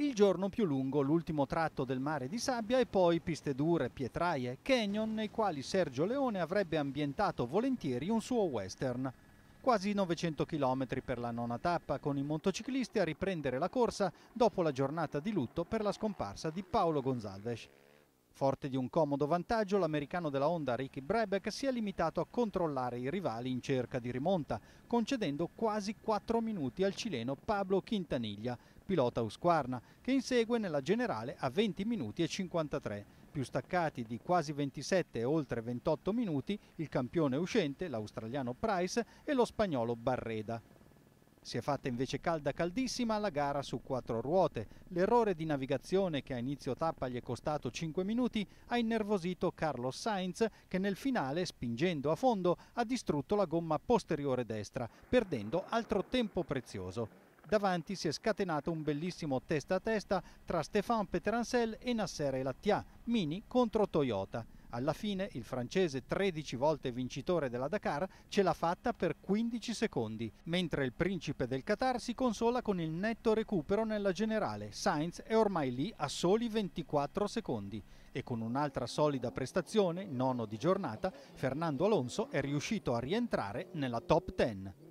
Il giorno più lungo, l'ultimo tratto del mare di sabbia e poi piste dure, pietraie, canyon nei quali Sergio Leone avrebbe ambientato volentieri un suo western. Quasi 900 km per la nona tappa con i motociclisti a riprendere la corsa dopo la giornata di lutto per la scomparsa di Paolo Gonzalves. Forte di un comodo vantaggio, l'americano della Honda Ricky Brebeck si è limitato a controllare i rivali in cerca di rimonta, concedendo quasi 4 minuti al cileno Pablo Quintaniglia, pilota Usquarna, che insegue nella generale a 20 minuti e 53. Più staccati di quasi 27 e oltre 28 minuti il campione uscente, l'australiano Price e lo spagnolo Barreda. Si è fatta invece calda caldissima la gara su quattro ruote. L'errore di navigazione che a inizio tappa gli è costato 5 minuti ha innervosito Carlos Sainz che nel finale, spingendo a fondo, ha distrutto la gomma posteriore destra, perdendo altro tempo prezioso. Davanti si è scatenato un bellissimo testa a testa tra Stéphane Petrancel e Nasser Elatia, Mini contro Toyota. Alla fine il francese 13 volte vincitore della Dakar ce l'ha fatta per 15 secondi, mentre il principe del Qatar si consola con il netto recupero nella generale. Sainz è ormai lì a soli 24 secondi e con un'altra solida prestazione, nono di giornata, Fernando Alonso è riuscito a rientrare nella top 10.